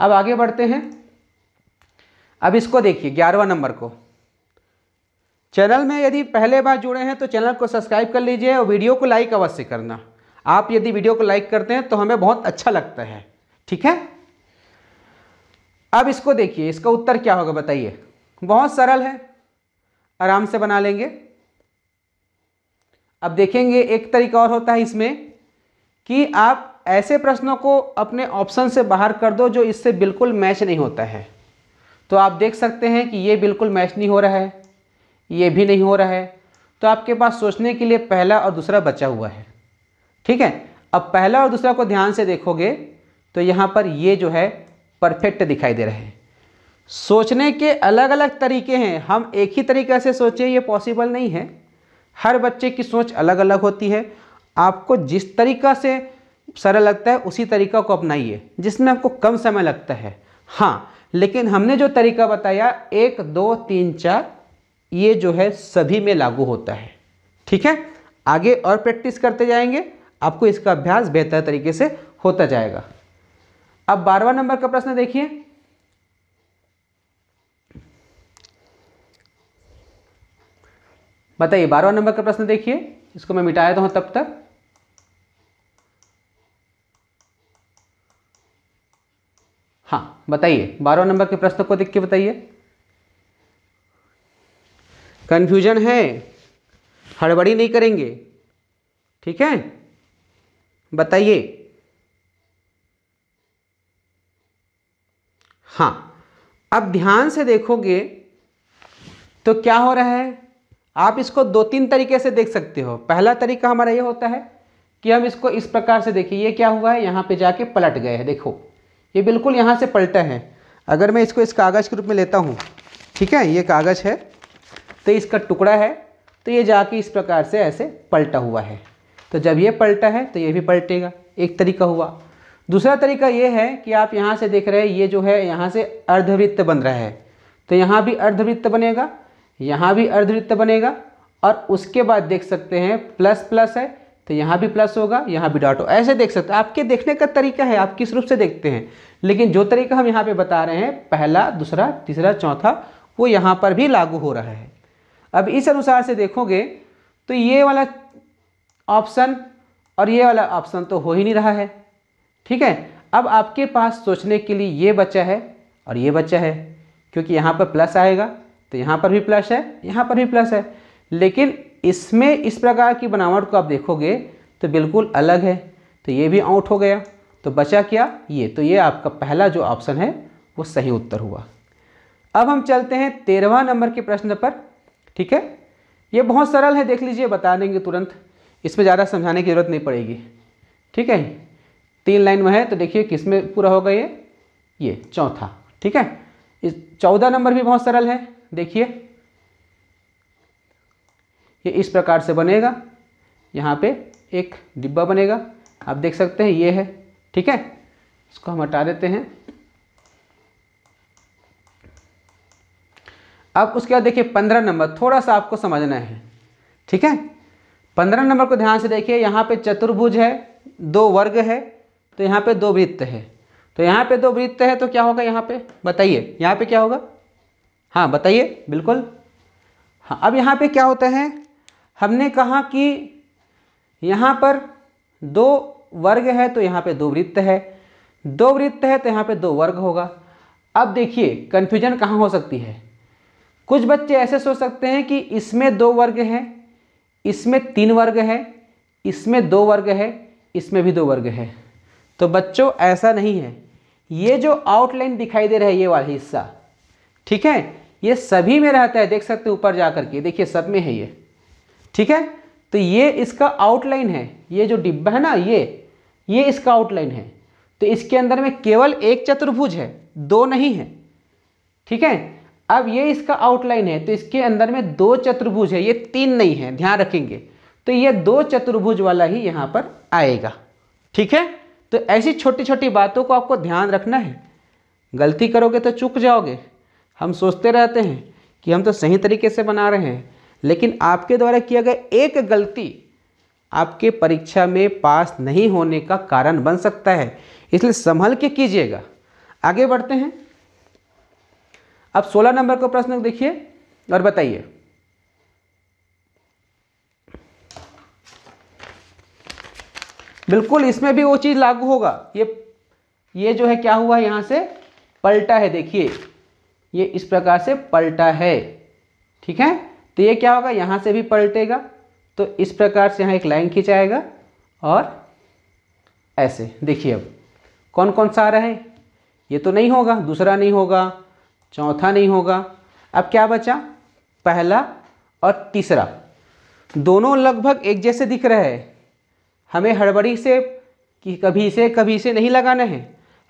अब आगे बढ़ते हैं अब इसको देखिए ग्यारहवा नंबर को चैनल में यदि पहले बार जुड़े हैं तो चैनल को सब्सक्राइब कर लीजिए और वीडियो को लाइक अवश्य करना आप यदि वीडियो को लाइक करते हैं तो हमें बहुत अच्छा लगता है ठीक है अब इसको देखिए इसका उत्तर क्या होगा बताइए बहुत सरल है आराम से बना लेंगे अब देखेंगे एक तरीका और होता है इसमें कि आप ऐसे प्रश्नों को अपने ऑप्शन से बाहर कर दो जो इससे बिल्कुल मैच नहीं होता है तो आप देख सकते हैं कि ये बिल्कुल मैच नहीं हो रहा है ये भी नहीं हो रहा है तो आपके पास सोचने के लिए पहला और दूसरा बचा हुआ है ठीक है अब पहला और दूसरा को ध्यान से देखोगे तो यहाँ पर ये जो है परफेक्ट दिखाई दे रहे हैं सोचने के अलग अलग तरीके हैं हम एक ही तरीके से सोचें ये पॉसिबल नहीं है हर बच्चे की सोच अलग अलग होती है आपको जिस तरीका से सरल लगता है उसी तरीका को अपनाइए जिसमें आपको कम समय लगता है हाँ लेकिन हमने जो तरीका बताया एक दो तीन चार ये जो है सभी में लागू होता है ठीक है आगे और प्रैक्टिस करते जाएंगे आपको इसका अभ्यास बेहतर तरीके से होता जाएगा अब बारहवा नंबर का प्रश्न देखिए बताइए बारहवा नंबर का प्रश्न देखिए इसको मैं मिटाया तो हूं तब तक हाँ बताइए बारह नंबर के प्रश्न को देख के बताइए कन्फ्यूजन है हड़बड़ी नहीं करेंगे ठीक है बताइए हाँ अब ध्यान से देखोगे तो क्या हो रहा है आप इसको दो तीन तरीके से देख सकते हो पहला तरीका हमारा ये होता है कि हम इसको इस प्रकार से देखिए ये क्या हुआ है यहाँ पे जाके पलट गए हैं देखो ये बिल्कुल यहाँ से पलटा है अगर मैं इसको इस कागज़ के रूप में लेता हूँ ठीक है ये कागज़ है तो इसका टुकड़ा है तो ये जाके इस प्रकार से ऐसे पलटा हुआ है तो जब ये पलटा है तो ये भी पलटेगा एक तरीका हुआ दूसरा तरीका ये है कि आप यहाँ से देख रहे हैं ये जो है यहाँ से अर्धवृत्त बन रहा है तो यहाँ भी अर्धवृत्त बनेगा यहाँ भी अर्धवृत्त बनेगा और उसके बाद देख सकते हैं प्लस प्लस है तो यहाँ भी प्लस होगा यहाँ भी डॉट होगा ऐसे देख सकते हो आपके देखने का तरीका है आप किस रूप से देखते हैं लेकिन जो तरीका हम यहाँ पे बता रहे हैं पहला दूसरा तीसरा चौथा वो यहाँ पर भी लागू हो रहा है अब इस अनुसार से देखोगे तो ये वाला ऑप्शन और ये वाला ऑप्शन तो हो ही नहीं रहा है ठीक है अब आपके पास सोचने के लिए ये बच्चा है और ये बच्चा है क्योंकि यहाँ पर प्लस आएगा तो यहाँ पर भी प्लस है यहाँ पर भी प्लस है लेकिन इसमें इस प्रकार की बनावट को आप देखोगे तो बिल्कुल अलग है तो ये भी आउट हो गया तो बचा क्या ये तो ये आपका पहला जो ऑप्शन है वो सही उत्तर हुआ अब हम चलते हैं तेरहवा नंबर के प्रश्न पर ठीक है ये बहुत सरल है देख लीजिए बता देंगे तुरंत इसमें ज़्यादा समझाने की ज़रूरत नहीं पड़ेगी ठीक है तीन लाइन में है तो देखिए किस में पूरा होगा ये ये चौथा ठीक है इस चौदह नंबर भी बहुत सरल है देखिए ये इस प्रकार से बनेगा यहाँ पे एक डिब्बा बनेगा आप देख सकते हैं ये है ठीक है इसको हम हटा देते हैं अब उसके बाद देखिए पंद्रह नंबर थोड़ा सा आपको समझना है ठीक है पंद्रह नंबर को ध्यान से देखिए यहाँ पे चतुर्भुज है दो वर्ग है तो यहाँ पे दो वृत्त है तो यहाँ पे दो वृत्त है तो क्या होगा यहाँ पे बताइए यहाँ पे क्या होगा हाँ बताइए बिल्कुल हाँ अब यहाँ पे क्या होता है हमने कहा कि यहाँ पर दो वर्ग है तो यहाँ पे दो वृत्त है दो वृत्त है तो यहाँ पे दो वर्ग होगा अब देखिए कन्फ्यूजन कहाँ हो सकती है कुछ बच्चे ऐसे सोच सकते हैं कि इसमें दो वर्ग है इसमें तीन वर्ग है इसमें दो वर्ग है इसमें भी दो वर्ग है तो बच्चों ऐसा नहीं है ये जो आउटलाइन दिखाई दे रहा है ये वाला हिस्सा ठीक है ये सभी में रहता है देख सकते ऊपर जा करके देखिए सब में है ये ठीक है तो ये इसका आउटलाइन है ये जो डिब्बा है ना ये ये इसका आउटलाइन है तो इसके अंदर में केवल एक चतुर्भुज है दो नहीं है ठीक है अब ये इसका आउटलाइन है तो इसके अंदर में दो चतुर्भुज है ये तीन नहीं है ध्यान रखेंगे तो ये दो चतुर्भुज वाला ही यहाँ पर आएगा ठीक है तो ऐसी छोटी छोटी बातों को आपको ध्यान रखना है गलती करोगे तो चुक जाओगे हम सोचते रहते हैं कि हम तो सही तरीके से बना रहे हैं लेकिन आपके द्वारा किया गया एक गलती आपके परीक्षा में पास नहीं होने का कारण बन सकता है इसलिए संभल के कीजिएगा आगे बढ़ते हैं अब 16 नंबर का प्रश्न देखिए और बताइए बिल्कुल इसमें भी वो चीज़ लागू होगा ये ये जो है क्या हुआ यहां से पलटा है देखिए ये इस प्रकार से पलटा है ठीक है तो ये क्या होगा यहाँ से भी पलटेगा तो इस प्रकार से यहाँ एक लाइन खिंचाएगा और ऐसे देखिए अब कौन कौन सा आ रहा है ये तो नहीं होगा दूसरा नहीं होगा चौथा नहीं होगा अब क्या बचा पहला और तीसरा दोनों लगभग एक जैसे दिख रहे हैं हमें हड़बड़ी से कि कभी से कभी से नहीं लगाना है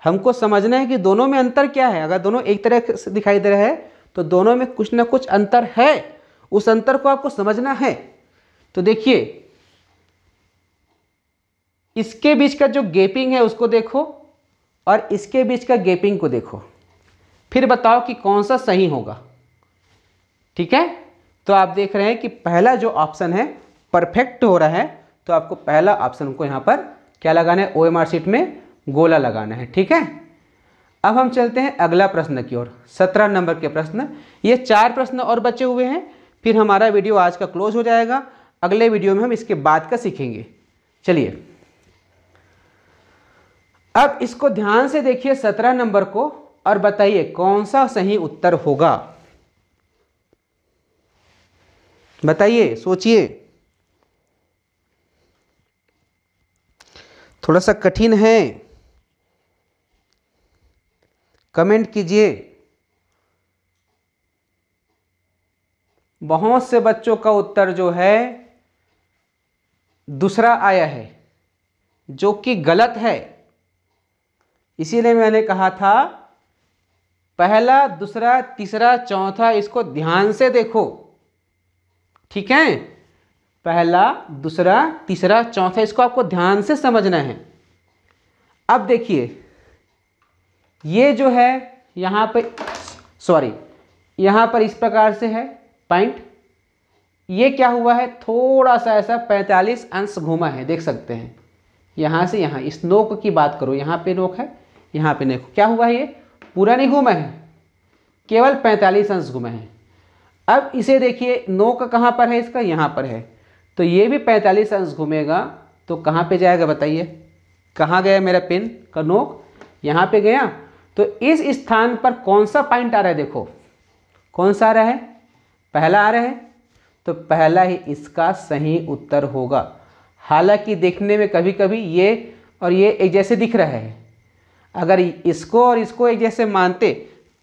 हमको समझना है कि दोनों में अंतर क्या है अगर दोनों एक तरह से दिखाई दे रहा है तो दोनों में कुछ ना कुछ अंतर है उस अंतर को आपको समझना है तो देखिए इसके बीच का जो गैपिंग है उसको देखो और इसके बीच का गैपिंग को देखो फिर बताओ कि कौन सा सही होगा ठीक है तो आप देख रहे हैं कि पहला जो ऑप्शन है परफेक्ट हो रहा है तो आपको पहला ऑप्शन को यहां पर क्या लगाना है ओ शीट में गोला लगाना है ठीक है अब हम चलते हैं अगला प्रश्न की ओर सत्रह नंबर के प्रश्न ये चार प्रश्न और बचे हुए हैं फिर हमारा वीडियो आज का क्लोज हो जाएगा अगले वीडियो में हम इसके बाद का सीखेंगे चलिए अब इसको ध्यान से देखिए सत्रह नंबर को और बताइए कौन सा सही उत्तर होगा बताइए सोचिए थोड़ा सा कठिन है कमेंट कीजिए बहुत से बच्चों का उत्तर जो है दूसरा आया है जो कि गलत है इसीलिए मैंने कहा था पहला दूसरा तीसरा चौथा इसको ध्यान से देखो ठीक है पहला दूसरा तीसरा चौथा इसको आपको ध्यान से समझना है अब देखिए ये जो है यहाँ पर सॉरी यहाँ पर इस प्रकार से है पॉइंट ये क्या हुआ है थोड़ा सा ऐसा 45 अंश घूमा है देख सकते हैं यहाँ से यहाँ इस नोक की बात करो यहाँ पे नोक है यहाँ पे नोक क्या हुआ है ये पूरा नहीं घूमा है केवल 45 अंश घूमा है अब इसे देखिए नोक कहाँ पर है इसका यहाँ पर है तो ये भी 45 अंश घूमेगा तो कहाँ पे जाएगा बताइए कहाँ गया मेरा पेन का नोक यहाँ पर गया तो इस स्थान पर कौन सा पॉइंट आ रहा है देखो कौन सा आ रहा है पहला आ रहा है तो पहला ही इसका सही उत्तर होगा हालांकि देखने में कभी कभी ये और ये एक जैसे दिख रहा है अगर इसको और इसको एक जैसे मानते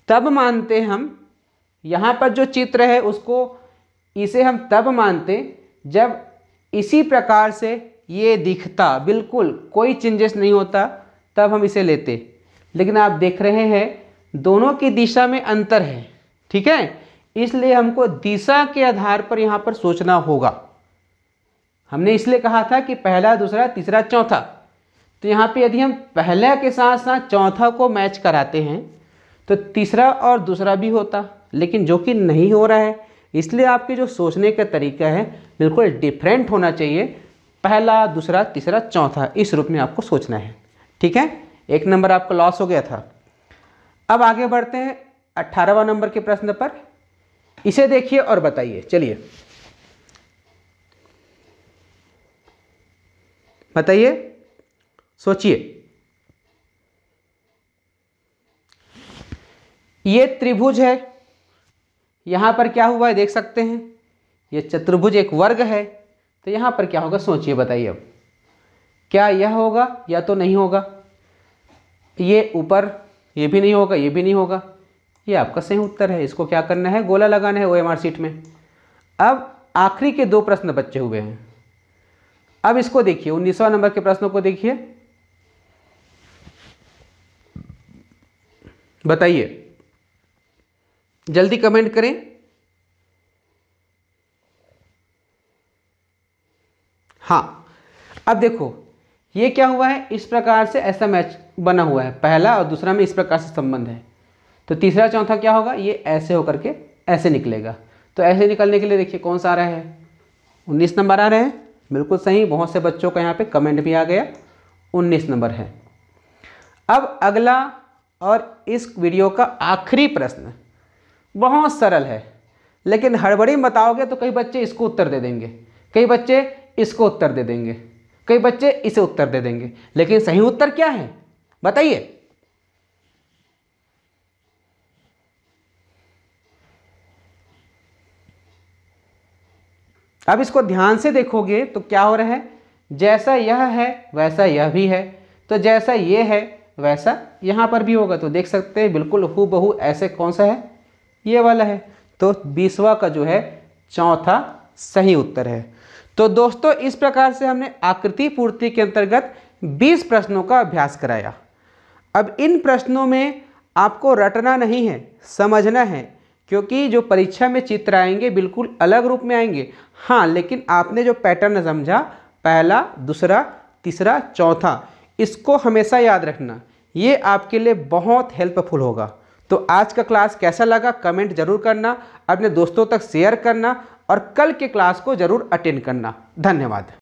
तब मानते हम यहाँ पर जो चित्र है उसको इसे हम तब मानते जब इसी प्रकार से ये दिखता बिल्कुल कोई चेंजेस नहीं होता तब हम इसे लेते लेकिन आप देख रहे हैं दोनों की दिशा में अंतर है ठीक है इसलिए हमको दिशा के आधार पर यहाँ पर सोचना होगा हमने इसलिए कहा था कि पहला दूसरा तीसरा चौथा तो यहाँ पे यदि हम पहला के साथ साथ चौथा को मैच कराते हैं तो तीसरा और दूसरा भी होता लेकिन जो कि नहीं हो रहा है इसलिए आपके जो सोचने का तरीका है बिल्कुल डिफरेंट होना चाहिए पहला दूसरा तीसरा चौथा इस रूप में आपको सोचना है ठीक है एक नंबर आपका लॉस हो गया था अब आगे बढ़ते हैं अट्ठारहवा नंबर के प्रश्न पर इसे देखिए और बताइए चलिए बताइए सोचिए ये त्रिभुज है यहाँ पर क्या हुआ है देख सकते हैं ये चतुर्भुज एक वर्ग है तो यहाँ पर क्या होगा सोचिए बताइए अब क्या यह होगा या तो नहीं होगा ये ऊपर ये भी नहीं होगा ये भी नहीं होगा ये आपका सही उत्तर है इसको क्या करना है गोला लगाना है ओ सीट में अब आखिरी के दो प्रश्न बच्चे हुए हैं अब इसको देखिए उन्नीसवा नंबर के प्रश्नों को देखिए बताइए जल्दी कमेंट करें हाँ अब देखो ये क्या हुआ है इस प्रकार से ऐसा मैच बना हुआ है पहला और दूसरा में इस प्रकार से संबंध है तो तीसरा चौथा क्या होगा ये ऐसे होकर के ऐसे निकलेगा तो ऐसे निकलने के लिए देखिए कौन सा आ रहा है उन्नीस नंबर आ रहे हैं बिल्कुल सही बहुत से बच्चों का यहाँ पे कमेंट भी आ गया उन्नीस नंबर है अब अगला और इस वीडियो का आखिरी प्रश्न बहुत सरल है लेकिन हड़बड़ी में बताओगे तो कई बच्चे इसको उत्तर दे देंगे कई बच्चे इसको उत्तर दे देंगे कई बच्चे इसे उत्तर दे देंगे लेकिन सही उत्तर क्या है बताइए अब इसको ध्यान से देखोगे तो क्या हो रहा है जैसा यह है वैसा यह भी है तो जैसा ये है वैसा यहाँ पर भी होगा तो देख सकते हैं बिल्कुल हु बहू ऐसे कौन सा है ये वाला है तो बीसवा का जो है चौथा सही उत्तर है तो दोस्तों इस प्रकार से हमने आकृति पूर्ति के अंतर्गत 20 प्रश्नों का अभ्यास कराया अब इन प्रश्नों में आपको रटना नहीं है समझना है क्योंकि जो परीक्षा में चित्र आएंगे बिल्कुल अलग रूप में आएंगे हाँ लेकिन आपने जो पैटर्न समझा पहला दूसरा तीसरा चौथा इसको हमेशा याद रखना ये आपके लिए बहुत हेल्पफुल होगा तो आज का क्लास कैसा लगा कमेंट जरूर करना अपने दोस्तों तक शेयर करना और कल के क्लास को जरूर अटेंड करना धन्यवाद